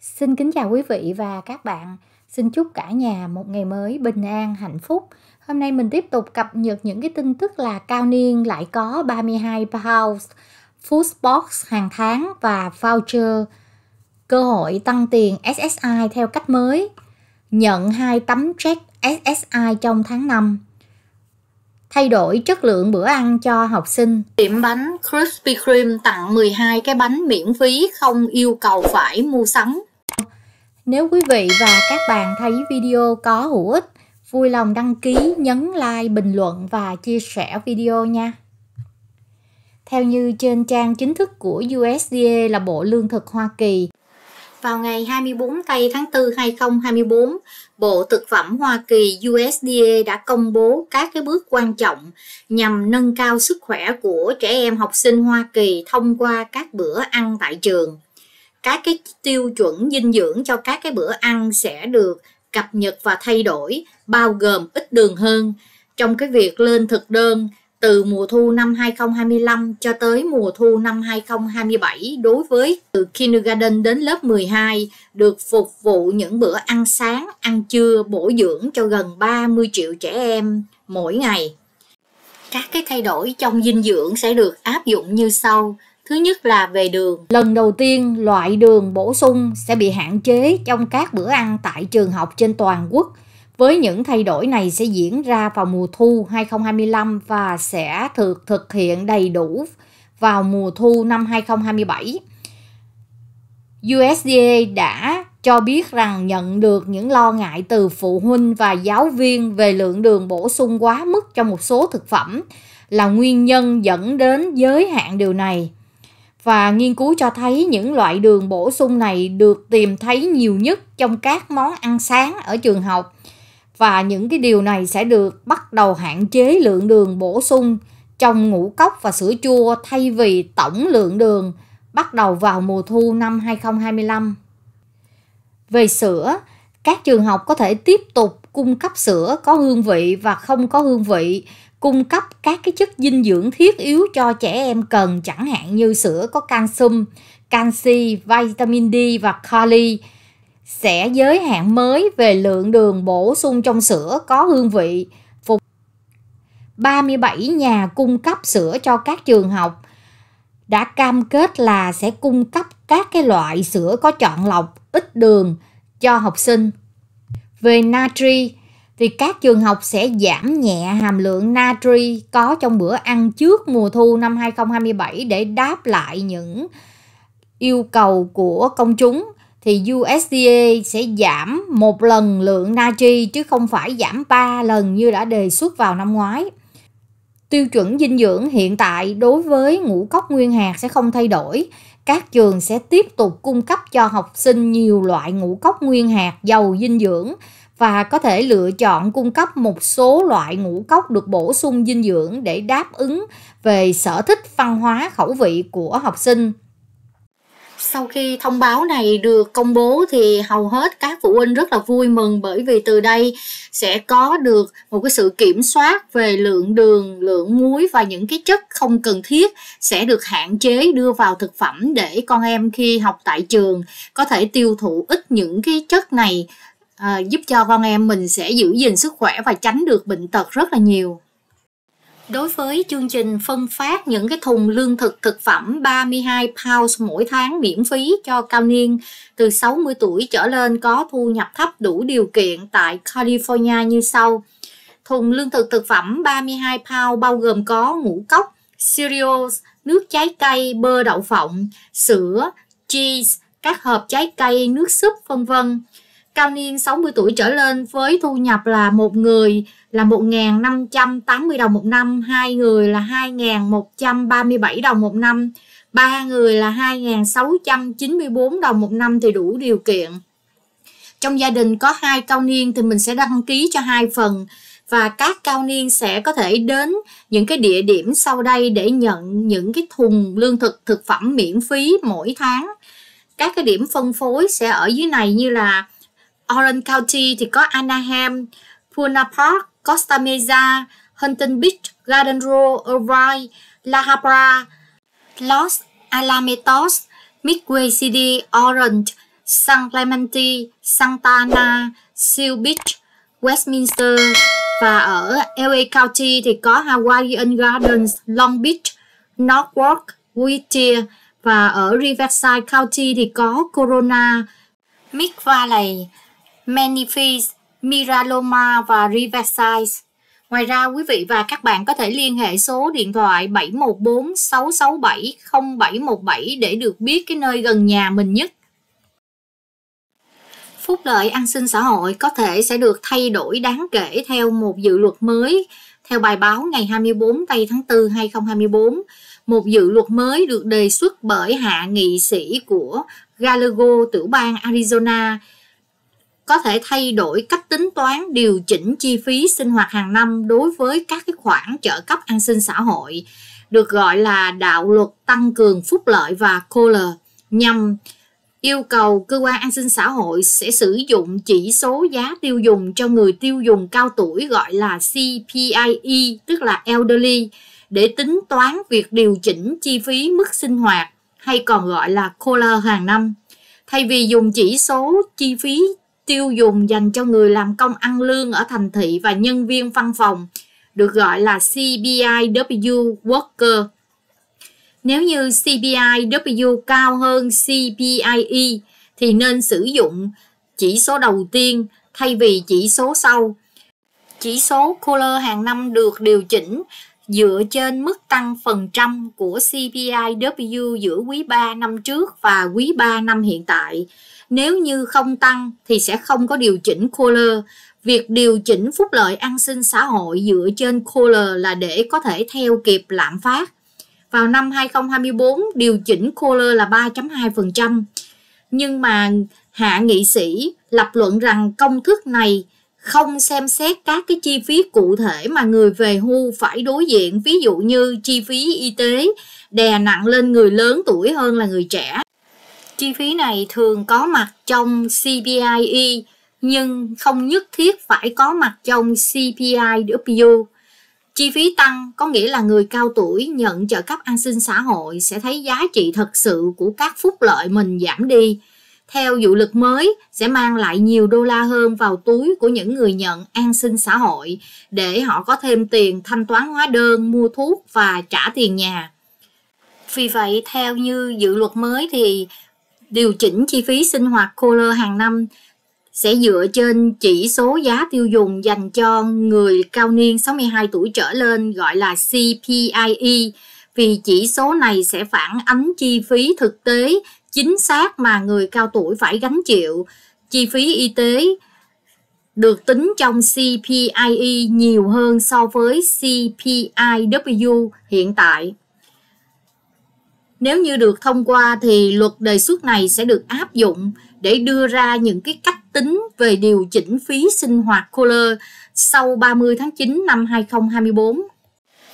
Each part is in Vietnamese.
Xin kính chào quý vị và các bạn. Xin chúc cả nhà một ngày mới bình an, hạnh phúc. Hôm nay mình tiếp tục cập nhật những cái tin tức là cao niên lại có 32 pounds, food box hàng tháng và voucher cơ hội tăng tiền SSI theo cách mới. Nhận hai tấm check SSI trong tháng 5. Thay đổi chất lượng bữa ăn cho học sinh. Tiệm bánh Krispy Kreme tặng 12 cái bánh miễn phí không yêu cầu phải mua sắm nếu quý vị và các bạn thấy video có hữu ích, vui lòng đăng ký, nhấn like, bình luận và chia sẻ video nha. Theo như trên trang chính thức của USDA là Bộ Lương thực Hoa Kỳ, vào ngày 24 tây tháng 4 2024, Bộ Thực phẩm Hoa Kỳ USDA đã công bố các cái bước quan trọng nhằm nâng cao sức khỏe của trẻ em học sinh Hoa Kỳ thông qua các bữa ăn tại trường các cái tiêu chuẩn dinh dưỡng cho các cái bữa ăn sẽ được cập nhật và thay đổi bao gồm ít đường hơn trong cái việc lên thực đơn từ mùa thu năm 2025 cho tới mùa thu năm 2027 đối với từ kindergarten đến lớp 12 được phục vụ những bữa ăn sáng, ăn trưa bổ dưỡng cho gần 30 triệu trẻ em mỗi ngày. Các cái thay đổi trong dinh dưỡng sẽ được áp dụng như sau. Thứ nhất là về đường. Lần đầu tiên, loại đường bổ sung sẽ bị hạn chế trong các bữa ăn tại trường học trên toàn quốc. Với những thay đổi này sẽ diễn ra vào mùa thu 2025 và sẽ thực thực hiện đầy đủ vào mùa thu năm 2027. USDA đã cho biết rằng nhận được những lo ngại từ phụ huynh và giáo viên về lượng đường bổ sung quá mức cho một số thực phẩm là nguyên nhân dẫn đến giới hạn điều này và nghiên cứu cho thấy những loại đường bổ sung này được tìm thấy nhiều nhất trong các món ăn sáng ở trường học và những cái điều này sẽ được bắt đầu hạn chế lượng đường bổ sung trong ngũ cốc và sữa chua thay vì tổng lượng đường bắt đầu vào mùa thu năm 2025. Về sữa, các trường học có thể tiếp tục cung cấp sữa có hương vị và không có hương vị cung cấp các cái chất dinh dưỡng thiết yếu cho trẻ em cần chẳng hạn như sữa có canxum, canxi, vitamin D và kali sẽ giới hạn mới về lượng đường bổ sung trong sữa có hương vị phục 37 nhà cung cấp sữa cho các trường học đã cam kết là sẽ cung cấp các cái loại sữa có chọn lọc ít đường cho học sinh. Về natri, thì các trường học sẽ giảm nhẹ hàm lượng natri có trong bữa ăn trước mùa thu năm 2027 để đáp lại những yêu cầu của công chúng thì USDA sẽ giảm một lần lượng natri chứ không phải giảm 3 lần như đã đề xuất vào năm ngoái. Tiêu chuẩn dinh dưỡng hiện tại đối với ngũ cốc nguyên hạt sẽ không thay đổi. Các trường sẽ tiếp tục cung cấp cho học sinh nhiều loại ngũ cốc nguyên hạt giàu dinh dưỡng và có thể lựa chọn cung cấp một số loại ngũ cốc được bổ sung dinh dưỡng để đáp ứng về sở thích văn hóa khẩu vị của học sinh. Sau khi thông báo này được công bố thì hầu hết các phụ huynh rất là vui mừng bởi vì từ đây sẽ có được một cái sự kiểm soát về lượng đường, lượng muối và những cái chất không cần thiết sẽ được hạn chế đưa vào thực phẩm để con em khi học tại trường có thể tiêu thụ ít những cái chất này à, giúp cho con em mình sẽ giữ gìn sức khỏe và tránh được bệnh tật rất là nhiều đối với chương trình phân phát những cái thùng lương thực thực phẩm 32 pounds mỗi tháng miễn phí cho cao niên từ 60 tuổi trở lên có thu nhập thấp đủ điều kiện tại California như sau. Thùng lương thực thực phẩm 32 pound bao gồm có ngũ cốc, cereals, nước trái cây, bơ đậu phộng, sữa, cheese, các hộp trái cây, nước súp, vân vân cao niên 60 tuổi trở lên với thu nhập là một người là 1.580 đồng một năm, hai người là 2.137 đồng một năm, ba người là 2.694 đồng một năm thì đủ điều kiện. Trong gia đình có hai cao niên thì mình sẽ đăng ký cho hai phần và các cao niên sẽ có thể đến những cái địa điểm sau đây để nhận những cái thùng lương thực thực phẩm miễn phí mỗi tháng các cái điểm phân phối sẽ ở dưới này như là Orange County thì có Anaheim, Puna Park, Costa Mesa, Huntington Beach, Garden Row, Irvine, La Habra, Los Alamitos, Midway City, Orange, San Clemente, Santa Ana, Seal Beach, Westminster và ở LA County thì có Hawaiian Gardens, Long Beach, Norwalk, Whittier và ở Riverside County thì có Corona, Mid Valley, Manifest, Miraloma và Riverside. Ngoài ra, quý vị và các bạn có thể liên hệ số điện thoại 714 667 0717 để được biết cái nơi gần nhà mình nhất. Phúc lợi an sinh xã hội có thể sẽ được thay đổi đáng kể theo một dự luật mới. Theo bài báo ngày 24 tây tháng 4 2024, một dự luật mới được đề xuất bởi hạ nghị sĩ của Gallego tiểu bang Arizona – có thể thay đổi cách tính toán điều chỉnh chi phí sinh hoạt hàng năm đối với các cái khoản trợ cấp an sinh xã hội được gọi là đạo luật tăng cường phúc lợi và COLA nhằm yêu cầu cơ quan an sinh xã hội sẽ sử dụng chỉ số giá tiêu dùng cho người tiêu dùng cao tuổi gọi là CPIE tức là elderly để tính toán việc điều chỉnh chi phí mức sinh hoạt hay còn gọi là COLA hàng năm. Thay vì dùng chỉ số chi phí tiêu dùng dành cho người làm công ăn lương ở thành thị và nhân viên văn phòng, được gọi là CPIW Worker. Nếu như CPIW cao hơn CPIE thì nên sử dụng chỉ số đầu tiên thay vì chỉ số sau. Chỉ số Kohler hàng năm được điều chỉnh dựa trên mức tăng phần trăm của CPIW giữa quý 3 năm trước và quý 3 năm hiện tại. Nếu như không tăng thì sẽ không có điều chỉnh Kohler. Việc điều chỉnh phúc lợi an sinh xã hội dựa trên Kohler là để có thể theo kịp lạm phát. Vào năm 2024, điều chỉnh Kohler là 3.2%. Nhưng mà hạ nghị sĩ lập luận rằng công thức này không xem xét các cái chi phí cụ thể mà người về hưu phải đối diện ví dụ như chi phí y tế đè nặng lên người lớn tuổi hơn là người trẻ Chi phí này thường có mặt trong CPIE nhưng không nhất thiết phải có mặt trong CPIW. Chi phí tăng có nghĩa là người cao tuổi nhận trợ cấp an sinh xã hội sẽ thấy giá trị thật sự của các phúc lợi mình giảm đi. Theo dự luật mới sẽ mang lại nhiều đô la hơn vào túi của những người nhận an sinh xã hội để họ có thêm tiền thanh toán hóa đơn, mua thuốc và trả tiền nhà. Vì vậy theo như dự luật mới thì điều chỉnh chi phí sinh hoạt cooler hàng năm sẽ dựa trên chỉ số giá tiêu dùng dành cho người cao niên 62 tuổi trở lên gọi là CPIE vì chỉ số này sẽ phản ánh chi phí thực tế chính xác mà người cao tuổi phải gánh chịu. Chi phí y tế được tính trong CPIE nhiều hơn so với CPIW hiện tại. Nếu như được thông qua thì luật đề xuất này sẽ được áp dụng để đưa ra những cái cách tính về điều chỉnh phí sinh hoạt cooler sau 30 tháng 9 năm 2024.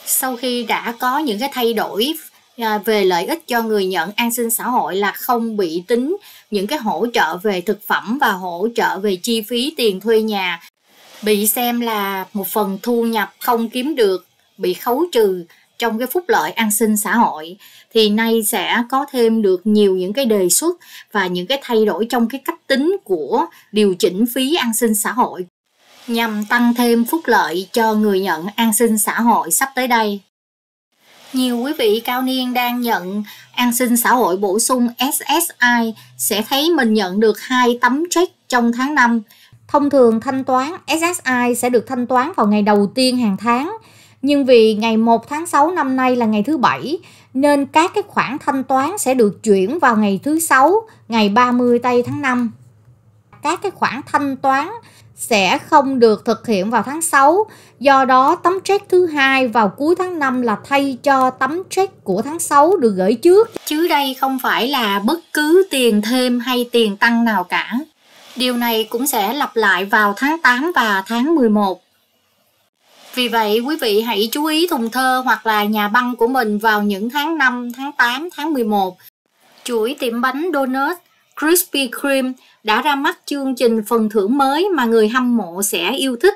Sau khi đã có những cái thay đổi à, về lợi ích cho người nhận an sinh xã hội là không bị tính những cái hỗ trợ về thực phẩm và hỗ trợ về chi phí tiền thuê nhà bị xem là một phần thu nhập không kiếm được bị khấu trừ trong cái phúc lợi an sinh xã hội thì nay sẽ có thêm được nhiều những cái đề xuất và những cái thay đổi trong cái cách tính của điều chỉnh phí an sinh xã hội nhằm tăng thêm phúc lợi cho người nhận an sinh xã hội sắp tới đây. Nhiều quý vị cao niên đang nhận an sinh xã hội bổ sung SSI sẽ thấy mình nhận được hai tấm check trong tháng 5. Thông thường thanh toán SSI sẽ được thanh toán vào ngày đầu tiên hàng tháng nhưng vì ngày 1 tháng 6 năm nay là ngày thứ Bảy, nên các cái khoản thanh toán sẽ được chuyển vào ngày thứ Sáu, ngày 30 tây tháng 5. Các cái khoản thanh toán sẽ không được thực hiện vào tháng 6, do đó tấm check thứ hai vào cuối tháng 5 là thay cho tấm check của tháng 6 được gửi trước. Chứ đây không phải là bất cứ tiền thêm hay tiền tăng nào cả. Điều này cũng sẽ lặp lại vào tháng 8 và tháng 11. Vì vậy, quý vị hãy chú ý thùng thơ hoặc là nhà băng của mình vào những tháng 5, tháng 8, tháng 11. Chuỗi tiệm bánh donut Krispy Kreme đã ra mắt chương trình phần thưởng mới mà người hâm mộ sẽ yêu thích.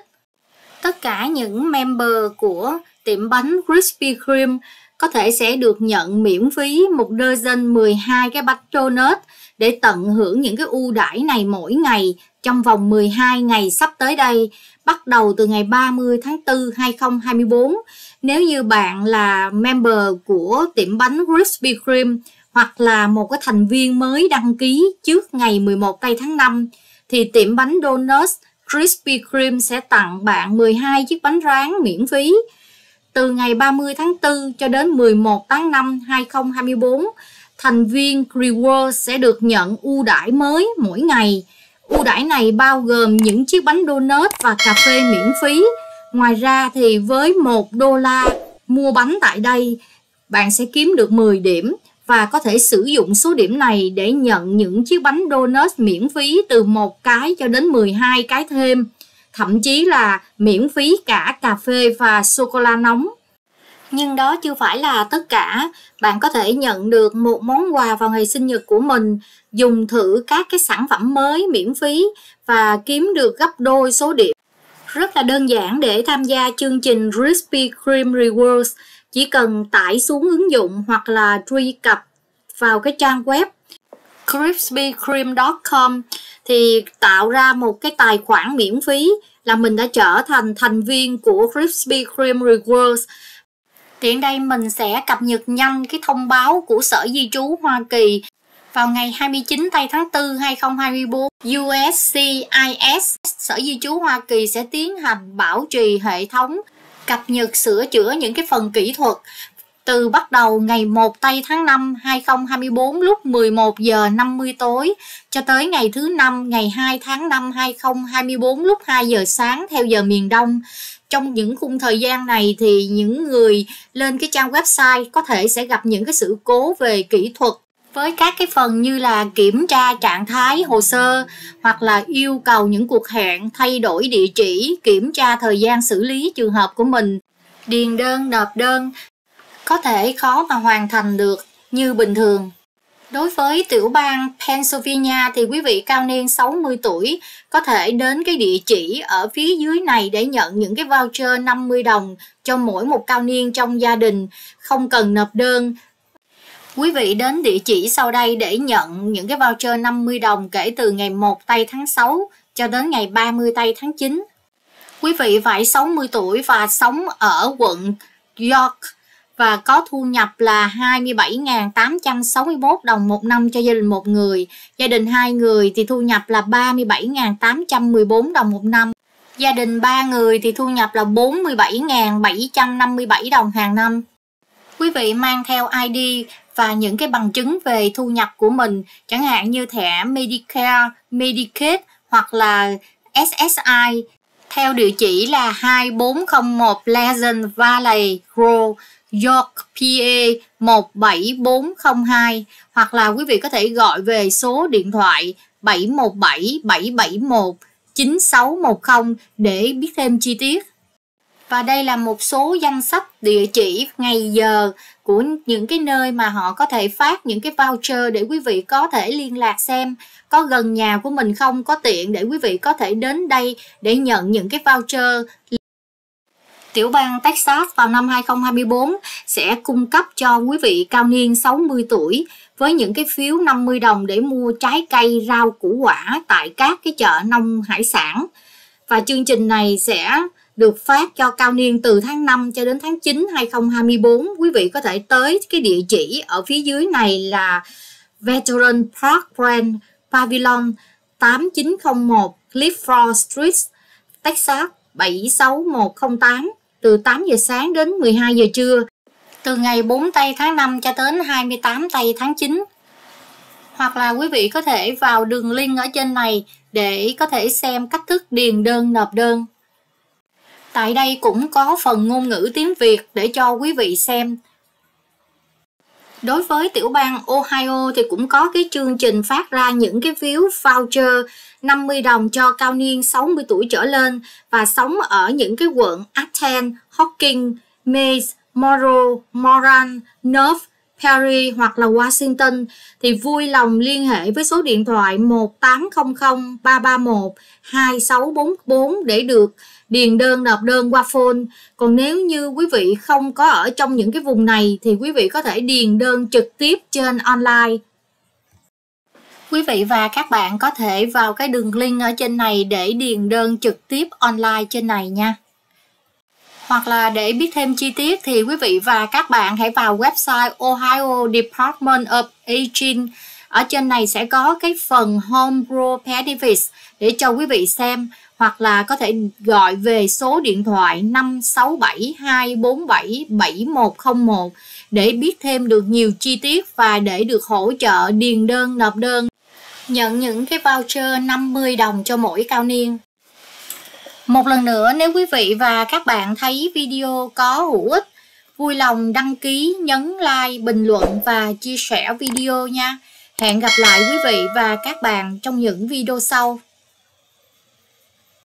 Tất cả những member của tiệm bánh Krispy Kreme có thể sẽ được nhận miễn phí một dozen 12 cái bánh donut để tận hưởng những cái ưu đãi này mỗi ngày trong vòng 12 ngày sắp tới đây, bắt đầu từ ngày 30 tháng 4 2024. Nếu như bạn là member của tiệm bánh Krispy Kreme hoặc là một cái thành viên mới đăng ký trước ngày 11 tây tháng 5 thì tiệm bánh Donuts Krispy Kreme sẽ tặng bạn 12 chiếc bánh rán miễn phí từ ngày 30 tháng 4 cho đến 11 tháng 5 2024, thành viên Reward sẽ được nhận ưu đãi mới mỗi ngày. Ưu đãi này bao gồm những chiếc bánh donut và cà phê miễn phí. Ngoài ra thì với 1 đô la mua bánh tại đây, bạn sẽ kiếm được 10 điểm và có thể sử dụng số điểm này để nhận những chiếc bánh donut miễn phí từ một cái cho đến 12 cái thêm thậm chí là miễn phí cả cà phê và sô cô la nóng nhưng đó chưa phải là tất cả bạn có thể nhận được một món quà vào ngày sinh nhật của mình dùng thử các cái sản phẩm mới miễn phí và kiếm được gấp đôi số điểm rất là đơn giản để tham gia chương trình crispy cream Rewards chỉ cần tải xuống ứng dụng hoặc là truy cập vào cái trang web krispykreme.com thì tạo ra một cái tài khoản miễn phí là mình đã trở thành thành viên của Krispy Kreme Rewards. Tiện đây mình sẽ cập nhật nhanh cái thông báo của Sở Di trú Hoa Kỳ vào ngày 29 tây tháng 4 2024, USCIS, Sở Di trú Hoa Kỳ sẽ tiến hành bảo trì hệ thống cập nhật sửa chữa những cái phần kỹ thuật từ bắt đầu ngày 1 tây tháng 5 2024 lúc 11 giờ 50 tối cho tới ngày thứ năm ngày 2 tháng 5 2024 lúc 2 giờ sáng theo giờ miền Đông. Trong những khung thời gian này thì những người lên cái trang website có thể sẽ gặp những cái sự cố về kỹ thuật với các cái phần như là kiểm tra trạng thái hồ sơ hoặc là yêu cầu những cuộc hẹn thay đổi địa chỉ kiểm tra thời gian xử lý trường hợp của mình điền đơn nộp đơn có thể khó mà hoàn thành được như bình thường. Đối với tiểu bang Pennsylvania thì quý vị cao niên 60 tuổi có thể đến cái địa chỉ ở phía dưới này để nhận những cái voucher 50 đồng cho mỗi một cao niên trong gia đình, không cần nộp đơn. Quý vị đến địa chỉ sau đây để nhận những cái voucher 50 đồng kể từ ngày 1 tây tháng 6 cho đến ngày 30 tây tháng 9. Quý vị phải 60 tuổi và sống ở quận York và có thu nhập là 27.861 đồng một năm cho gia đình một người. Gia đình hai người thì thu nhập là 37.814 đồng một năm. Gia đình 3 người thì thu nhập là 47.757 đồng hàng năm. Quý vị mang theo ID và những cái bằng chứng về thu nhập của mình, chẳng hạn như thẻ Medicare, Medicaid hoặc là SSI theo địa chỉ là 2401 Pleasant Valley Road, York PA 17402 hoặc là quý vị có thể gọi về số điện thoại 717 771 9610 để biết thêm chi tiết. Và đây là một số danh sách địa chỉ ngày giờ của những cái nơi mà họ có thể phát những cái voucher để quý vị có thể liên lạc xem có gần nhà của mình không, có tiện để quý vị có thể đến đây để nhận những cái voucher tiểu bang Texas vào năm 2024 sẽ cung cấp cho quý vị cao niên 60 tuổi với những cái phiếu 50 đồng để mua trái cây, rau, củ quả tại các cái chợ nông hải sản. Và chương trình này sẽ được phát cho cao niên từ tháng 5 cho đến tháng 9 2024. Quý vị có thể tới cái địa chỉ ở phía dưới này là Veteran Park Grand Pavilion 8901 Clifford Street, Texas 76108 từ 8 giờ sáng đến 12 giờ trưa, từ ngày 4 tây tháng 5 cho đến 28 tây tháng 9. Hoặc là quý vị có thể vào đường link ở trên này để có thể xem cách thức điền đơn nộp đơn. Tại đây cũng có phần ngôn ngữ tiếng Việt để cho quý vị xem đối với tiểu bang Ohio thì cũng có cái chương trình phát ra những cái phiếu voucher 50 đồng cho cao niên 60 tuổi trở lên và sống ở những cái quận Athens, Hawking, Mays, Morrow, Moran, Nerve Paris hoặc là Washington thì vui lòng liên hệ với số điện thoại 1800 331 2644 để được điền đơn nộp đơn qua phone. Còn nếu như quý vị không có ở trong những cái vùng này thì quý vị có thể điền đơn trực tiếp trên online. Quý vị và các bạn có thể vào cái đường link ở trên này để điền đơn trực tiếp online trên này nha. Hoặc là để biết thêm chi tiết thì quý vị và các bạn hãy vào website Ohio Department of Aging. Ở trên này sẽ có cái phần Home Repair để cho quý vị xem hoặc là có thể gọi về số điện thoại 5672477101 để biết thêm được nhiều chi tiết và để được hỗ trợ điền đơn nộp đơn. Nhận những cái voucher 50 đồng cho mỗi cao niên. Một lần nữa nếu quý vị và các bạn thấy video có hữu ích, vui lòng đăng ký, nhấn like, bình luận và chia sẻ video nha. Hẹn gặp lại quý vị và các bạn trong những video sau.